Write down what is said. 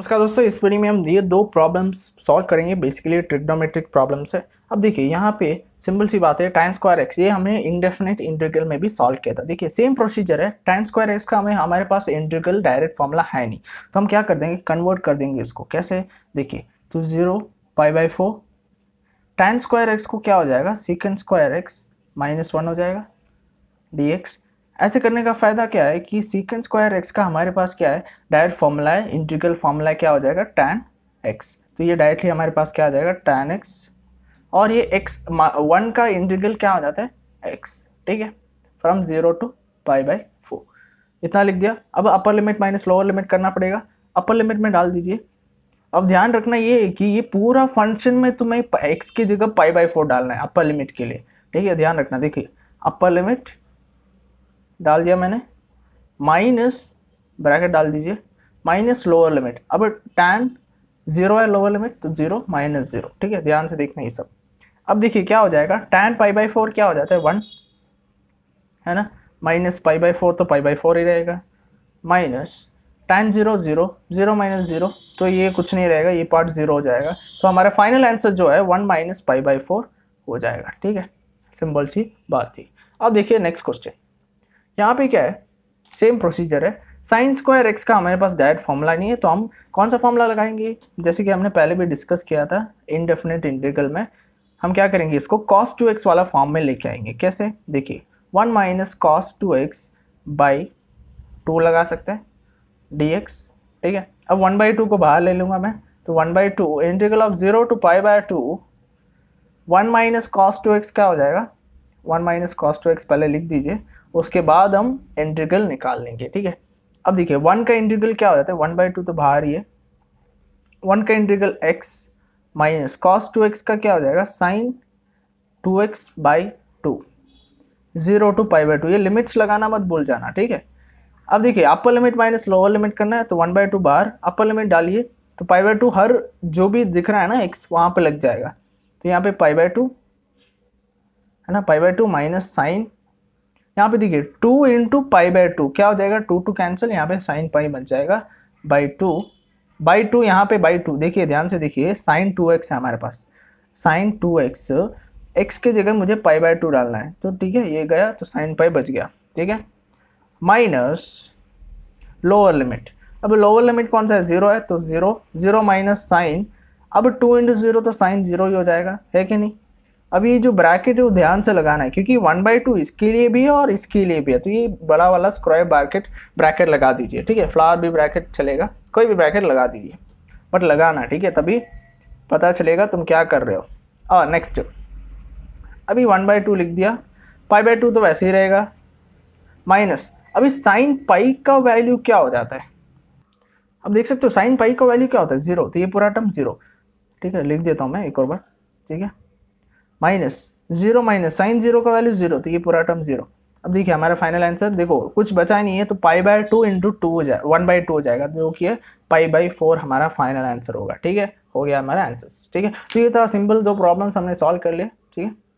नमस्कार दोस्तों इस वीडियो में हम ये दो प्रॉब्लम्स सॉल्व करेंगे बेसिकली ट्रिग्नोमेट्रिक प्रॉब्लम्स है अब देखिए यहाँ पे सिंपल सी बात है टाइम स्क्वायर एक्स ये हमने इंडेफिनेट इंटीग्रल में भी सॉल्व किया था देखिए सेम प्रोसीजर है टाइम स्क्वायर एक्स का हमें हमारे पास इंटीग्रल डायरेक्ट फॉर्मूला है नहीं तो हम क्या कर देंगे कन्वर्ट कर देंगे इसको कैसे देखिए तो zero pi by four time square x को क्या हो जाएगा sec square x minus one हो जाएगा डी एक्स ऐसे करने का फ़ायदा क्या है कि सीकेंड स्क्वायर एक्स का हमारे पास क्या है डायरेक्ट फॉर्मूला है इंटीग्रल फॉर्मूला क्या हो जाएगा टैन एक्स तो ये डायरेक्टली हमारे पास क्या आ जाएगा टैन एक्स और ये एक्स वन का इंटीग्रल क्या हो जाता है एक्स ठीक है from zero to pi by four इतना लिख दिया अब upper limit minus lower limit करना पड़ेगा अपर लिमिट में डाल दीजिए अब ध्यान रखना ये है कि ये पूरा फंक्शन में तुम्हें एक्स की जगह पाई बाई फोर डालना है अपर लिमिट के लिए ठीक है ध्यान रखना देखिए अपर लिमिट डाल दिया मैंने माइनस ब्रैकेट डाल दीजिए माइनस लोअर लिमिट अब टैन जीरो है लोअर लिमिट तो जीरो माइनस जीरो ठीक है ध्यान से देखना ये सब अब देखिए क्या हो जाएगा टैन पाई बाई फोर क्या हो जाता है वन है ना माइनस पाई बाई फोर तो पाई बाई फोर ही रहेगा minus tan zero zero zero minus zero तो ये कुछ नहीं रहेगा ये पार्ट जीरो हो जाएगा तो हमारा फाइनल आंसर जो है one minus pi by four हो जाएगा ठीक है सिंपल सी बात थी अब देखिए नेक्स्ट क्वेश्चन यहाँ पे क्या है सेम प्रोसीजर है साइन स्क्वायर एक्स का हमारे पास डायरेक्ट फॉर्मूला नहीं है तो हम कौन सा फॉर्मूला लगाएंगे जैसे कि हमने पहले भी डिस्कस किया था इनडेफिनेट इंटीग्रल में हम क्या करेंगे इसको कॉस टू एक्स वाला फॉर्म में लेके आएंगे कैसे देखिए one minus cos two x by two लगा सकते हैं डी एक्स ठीक है अब वन बाई टू को बाहर ले लूँगा मैं तो one by two integral of zero to pi by two one minus cos two x क्या हो जाएगा one minus cos two x पहले लिख दीजिए उसके बाद हम इंटीग्रल निकाल लेंगे ठीक है अब देखिए वन का इंटीग्रल क्या हो जाता है वन बाई टू तो बाहर ही है वन का integral x minus cos two x का क्या हो जाएगा sine two x by two zero to pi by two ये लिमिट्स लगाना मत भूल जाना ठीक है अब देखिए upper limit minus lower limit करना है तो वन बाई टू बाहर अपर लिमिट डालिए तो पाई बाई टू हर जो भी दिख रहा है ना एक्स वहाँ पर लग जाएगा तो यहाँ पर पाई बाई टू है ना pi by two minus sine यहाँ पे देखिए two into pi by two क्या हो जाएगा टू टू कैंसिल यहाँ पे साइन पाई बच जाएगा बाई टू बाई टू यहाँ पे बाई टू देखिए ध्यान से देखिए साइन टू एक्स है हमारे पास साइन टू एक्स एक्स की जगह मुझे पाई बाय टू डालना है तो ठीक है ये गया तो साइन पाई बच गया ठीक है माइनस लोअर लिमिट अब लोअर लिमिट कौन सा है ज़ीरो है तो ज़ीरो ज़ीरो माइनस साइन अब टू इंटू ज़ीरो तो साइन ज़ीरो ही हो जाएगा है कि नहीं अब ये जो ब्रैकेट है वो ध्यान से लगाना है क्योंकि वन बाई टू इसके लिए भी है और इसके लिए भी है तो ये बड़ा वाला स्क्रॉय ब्रैकेट ब्रैकेट लगा दीजिए ठीक है फ्लावर भी ब्रैकेट चलेगा कोई भी ब्रैकेट लगा दीजिए बट लगाना ठीक है तभी पता चलेगा तुम क्या कर रहे हो और नेक्स्ट अभी वन बाई टू लिख दिया पाई बाई टू तो वैसे ही रहेगा माइनस अभी साइन पाई का वैल्यू क्या हो जाता है अब देख सकते हो साइन पाई का वैल्यू क्या होता है ज़ीरो तो ये पूरा टर्म ज़ीरो ठीक है लिख देता हूँ मैं एक और बार ठीक है minus zero minus sine zero का वैल्यू जीरो तो ये पूरा टर्म जीरो अब देखिए हमारा फाइनल आंसर देखो कुछ बचा नहीं है तो pi by two into two हो जाए वन बाई टू हो जाएगा जो कि पाई बाई फोर हमारा फाइनल आंसर होगा ठीक है हो गया हमारा आंसर ठीक है तो ये था सिंपल दो प्रॉब्लम्स हमने सॉल्व कर लिए ठीक है